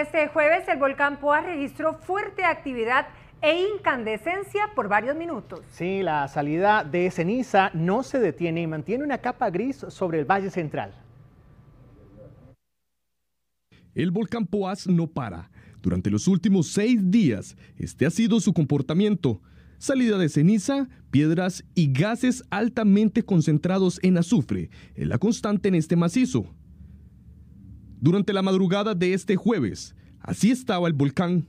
este jueves, el volcán Poás registró fuerte actividad e incandescencia por varios minutos. Sí, la salida de ceniza no se detiene y mantiene una capa gris sobre el Valle Central. El volcán Poás no para. Durante los últimos seis días, este ha sido su comportamiento. Salida de ceniza, piedras y gases altamente concentrados en azufre es la constante en este macizo durante la madrugada de este jueves. Así estaba el volcán.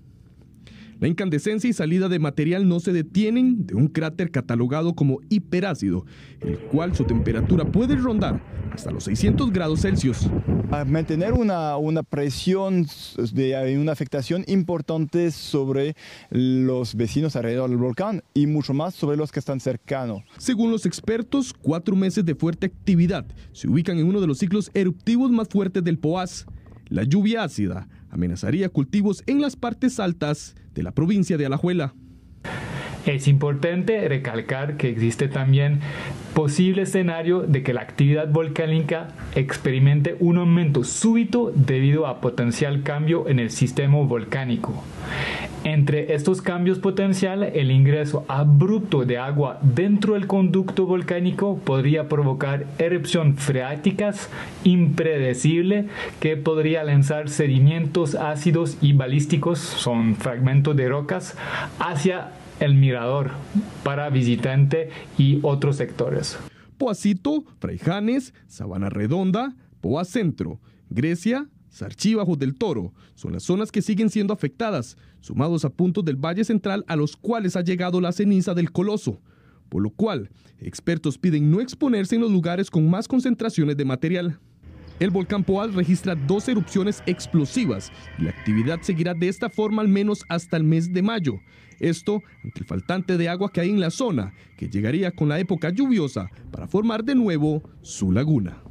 La incandescencia y salida de material no se detienen de un cráter catalogado como hiperácido, el cual su temperatura puede rondar hasta los 600 grados Celsius a mantener una, presión de una afectación importante sobre los vecinos alrededor del volcán y mucho más sobre los que están cercanos. Según los expertos, cuatro meses de fuerte actividad se ubican en uno de los ciclos eruptivos más fuertes del Poás. La lluvia ácida amenazaría cultivos en las partes altas de la provincia de Alajuela. Es importante recalcar que existe también posible escenario de que la actividad volcánica experimente un aumento súbito debido a potencial cambio en el sistema volcánico. Entre estos cambios potencial, el ingreso abrupto de agua dentro del conducto volcánico podría provocar erupción freáticas impredecible que podría lanzar sedimentos ácidos y balísticos, son fragmentos de rocas, hacia el Mirador para visitante y otros sectores. Poacito, Fraijanes, Sabana Redonda, Poa Centro, Grecia, Sarchi del Toro son las zonas que siguen siendo afectadas, sumados a puntos del Valle Central a los cuales ha llegado la ceniza del coloso, por lo cual expertos piden no exponerse en los lugares con más concentraciones de material. El volcán Poal registra dos erupciones explosivas y la actividad seguirá de esta forma al menos hasta el mes de mayo. Esto ante el faltante de agua que hay en la zona, que llegaría con la época lluviosa para formar de nuevo su laguna.